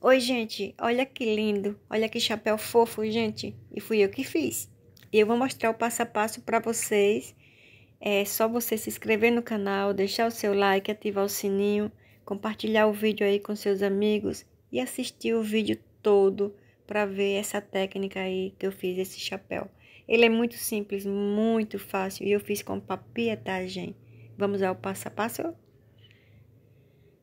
Oi, gente, olha que lindo, olha que chapéu fofo, gente. E fui eu que fiz. E eu vou mostrar o passo a passo para vocês. É só você se inscrever no canal, deixar o seu like, ativar o sininho, compartilhar o vídeo aí com seus amigos e assistir o vídeo todo para ver essa técnica aí que eu fiz esse chapéu. Ele é muito simples, muito fácil e eu fiz com papietagem. Vamos ao passo a passo?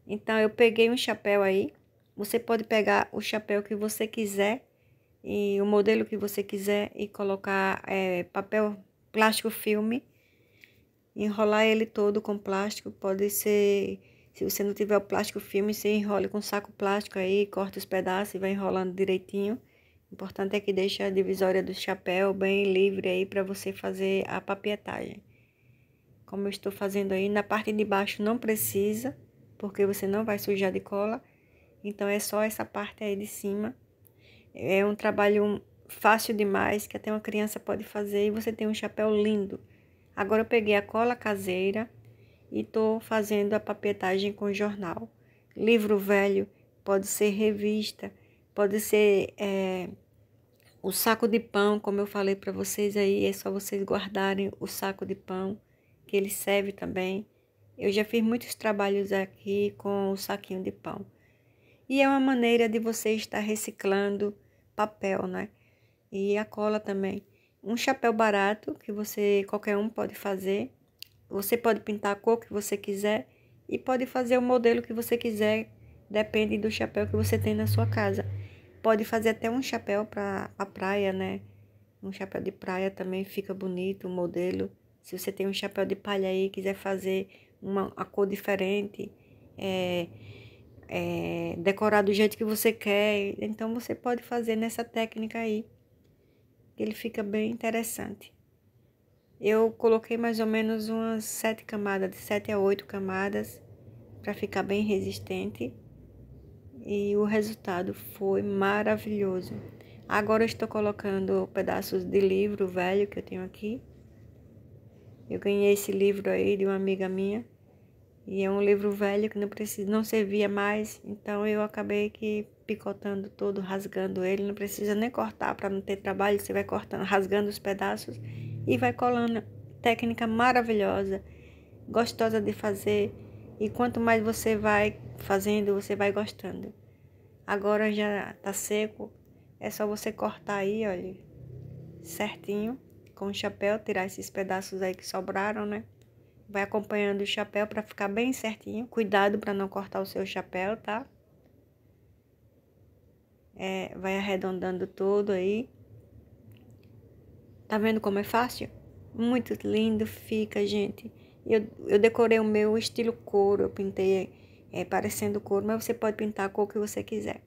Então, eu peguei um chapéu aí você pode pegar o chapéu que você quiser e o modelo que você quiser e colocar é, papel plástico filme, enrolar ele todo com plástico. Pode ser, se você não tiver o plástico filme, você enrole com saco plástico aí, corta os pedaços e vai enrolando direitinho. O importante é que deixe a divisória do chapéu bem livre aí para você fazer a papietagem. Como eu estou fazendo aí, na parte de baixo não precisa, porque você não vai sujar de cola. Então, é só essa parte aí de cima. É um trabalho fácil demais, que até uma criança pode fazer, e você tem um chapéu lindo. Agora, eu peguei a cola caseira e tô fazendo a papetagem com jornal. Livro velho, pode ser revista, pode ser é, o saco de pão, como eu falei para vocês aí, é só vocês guardarem o saco de pão, que ele serve também. Eu já fiz muitos trabalhos aqui com o saquinho de pão. E é uma maneira de você estar reciclando papel, né? E a cola também. Um chapéu barato que você qualquer um pode fazer. Você pode pintar a cor que você quiser e pode fazer o modelo que você quiser, depende do chapéu que você tem na sua casa. Pode fazer até um chapéu para a praia, né? Um chapéu de praia também fica bonito, o modelo. Se você tem um chapéu de palha aí e quiser fazer uma a cor diferente, é, é, decorar do jeito que você quer. Então você pode fazer nessa técnica aí. Ele fica bem interessante. Eu coloquei mais ou menos umas sete camadas, de sete a oito camadas, para ficar bem resistente. E o resultado foi maravilhoso. Agora eu estou colocando pedaços de livro velho que eu tenho aqui. Eu ganhei esse livro aí de uma amiga minha e é um livro velho que não precisa, não servia mais, então eu acabei que picotando todo, rasgando ele, não precisa nem cortar para não ter trabalho, você vai cortando, rasgando os pedaços e vai colando. Técnica maravilhosa, gostosa de fazer e quanto mais você vai fazendo, você vai gostando. Agora já tá seco, é só você cortar aí, olha, certinho com o chapéu, tirar esses pedaços aí que sobraram, né? Vai acompanhando o chapéu para ficar bem certinho. Cuidado para não cortar o seu chapéu, tá? É, vai arredondando todo aí. Tá vendo como é fácil? Muito lindo fica, gente. Eu, eu decorei o meu estilo couro, eu pintei é, parecendo couro, mas você pode pintar a cor que você quiser.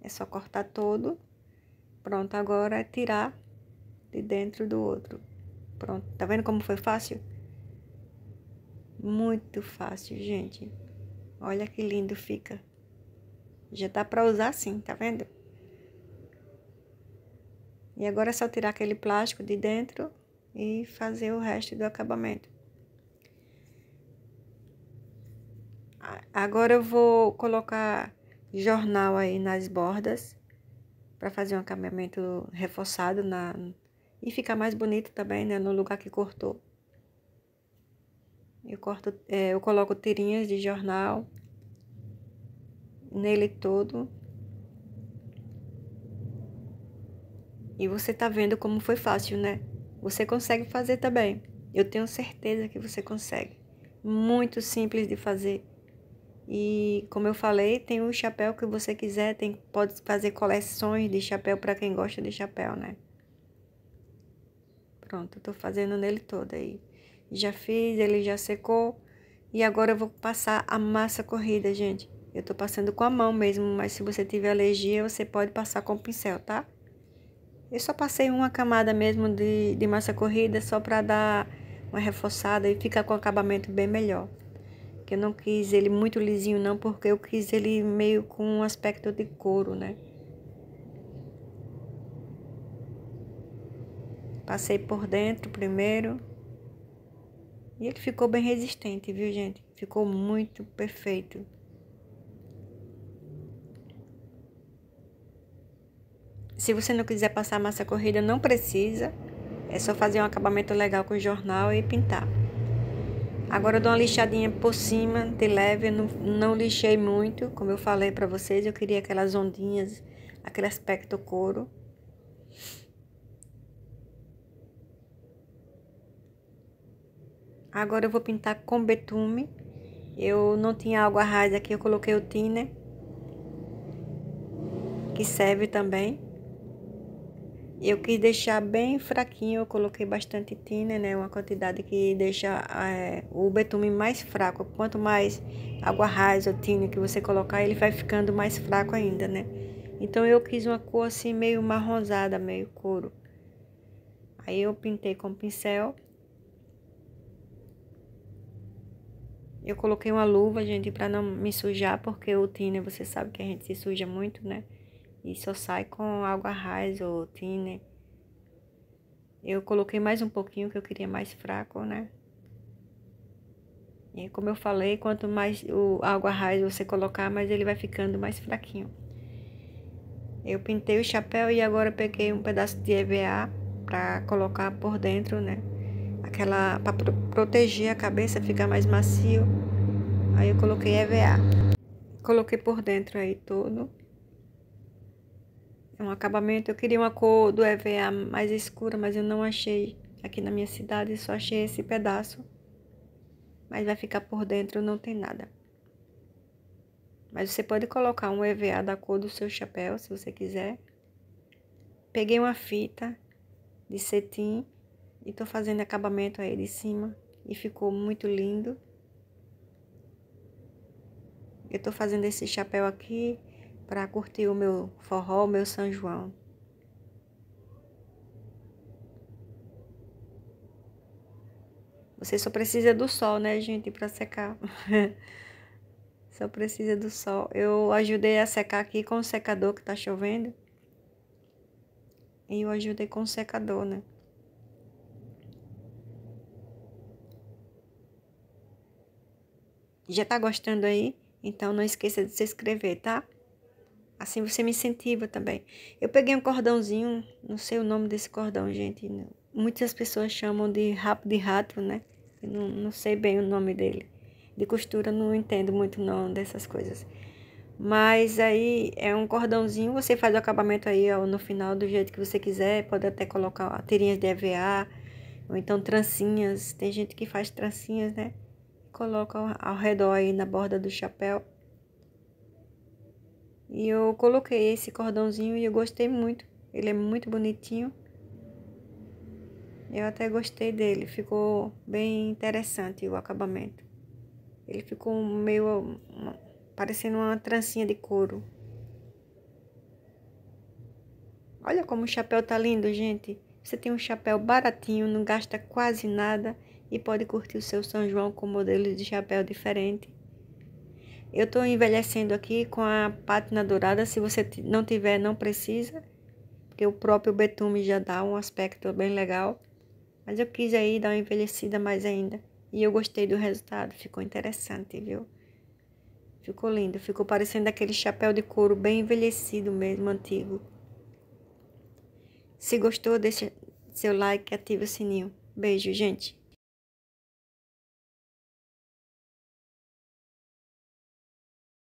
É só cortar todo. Pronto, agora é tirar de dentro do outro. Pronto, tá vendo como foi fácil? Muito fácil, gente. Olha que lindo fica. Já dá para usar assim, tá vendo? E agora é só tirar aquele plástico de dentro e fazer o resto do acabamento. Agora eu vou colocar jornal aí nas bordas para fazer um acabamento reforçado na e ficar mais bonito também, né, no lugar que cortou. Eu, corto, é, eu coloco tirinhas de jornal nele todo. E você tá vendo como foi fácil, né? Você consegue fazer também. Eu tenho certeza que você consegue. Muito simples de fazer. E como eu falei, tem o chapéu que você quiser, tem pode fazer coleções de chapéu para quem gosta de chapéu, né? Pronto, eu tô fazendo nele todo aí. Já fiz, ele já secou. E agora eu vou passar a massa corrida, gente. Eu tô passando com a mão mesmo, mas se você tiver alergia, você pode passar com o pincel, tá? Eu só passei uma camada mesmo de, de massa corrida, só pra dar uma reforçada e ficar com o acabamento bem melhor. Que eu não quis ele muito lisinho não, porque eu quis ele meio com um aspecto de couro, né? Passei por dentro primeiro. E ele ficou bem resistente, viu, gente? Ficou muito perfeito. Se você não quiser passar massa corrida, não precisa. É só fazer um acabamento legal com jornal e pintar. Agora eu dou uma lixadinha por cima, de leve. Eu não, não lixei muito, como eu falei para vocês. Eu queria aquelas ondinhas, aquele aspecto couro. Agora eu vou pintar com betume. Eu não tinha água raiz aqui, eu coloquei o thinner. Que serve também. Eu quis deixar bem fraquinho, eu coloquei bastante thinner, né? Uma quantidade que deixa é, o betume mais fraco. Quanto mais água raiz ou thinner que você colocar, ele vai ficando mais fraco ainda, né? Então eu quis uma cor assim meio marronzada, meio couro. Aí eu pintei com pincel. Eu coloquei uma luva, gente, pra não me sujar, porque o thinner, você sabe que a gente se suja muito, né? E só sai com água raiz ou thinner. Eu coloquei mais um pouquinho, que eu queria mais fraco, né? E como eu falei, quanto mais o água raiz você colocar, mais ele vai ficando mais fraquinho. Eu pintei o chapéu e agora peguei um pedaço de EVA pra colocar por dentro, né? aquela para pro, proteger a cabeça, ficar mais macio. Aí eu coloquei EVA. Coloquei por dentro aí todo. É um acabamento, eu queria uma cor do EVA mais escura, mas eu não achei aqui na minha cidade, só achei esse pedaço. Mas vai ficar por dentro, não tem nada. Mas você pode colocar um EVA da cor do seu chapéu, se você quiser. Peguei uma fita de cetim e tô fazendo acabamento aí de cima e ficou muito lindo. Eu tô fazendo esse chapéu aqui para curtir o meu forró, o meu São João. Você só precisa do sol, né, gente, para secar. só precisa do sol. Eu ajudei a secar aqui com o secador que tá chovendo. E eu ajudei com o secador, né? Já tá gostando aí? Então não esqueça de se inscrever, tá? Assim você me incentiva também. Eu peguei um cordãozinho, não sei o nome desse cordão, gente. Muitas pessoas chamam de rabo de rato, né? Eu não, não sei bem o nome dele. De costura não entendo muito não dessas coisas. Mas aí é um cordãozinho, você faz o acabamento aí ó, no final do jeito que você quiser. Pode até colocar ó, tirinhas de EVA, ou então trancinhas. Tem gente que faz trancinhas, né? coloca ao redor aí na borda do chapéu. E eu coloquei esse cordãozinho e eu gostei muito. Ele é muito bonitinho. Eu até gostei dele, ficou bem interessante o acabamento. Ele ficou meio uma, parecendo uma trancinha de couro. Olha como o chapéu tá lindo, gente. Você tem um chapéu baratinho, não gasta quase nada e pode curtir o seu São João com modelos de chapéu diferente. Eu estou envelhecendo aqui com a pátina dourada, se você não tiver, não precisa, porque o próprio betume já dá um aspecto bem legal. Mas eu quis aí dar uma envelhecida mais ainda. E eu gostei do resultado, ficou interessante, viu? Ficou lindo, ficou parecendo aquele chapéu de couro bem envelhecido mesmo, antigo. Se gostou, deixa seu like e ative o sininho. Beijo, gente!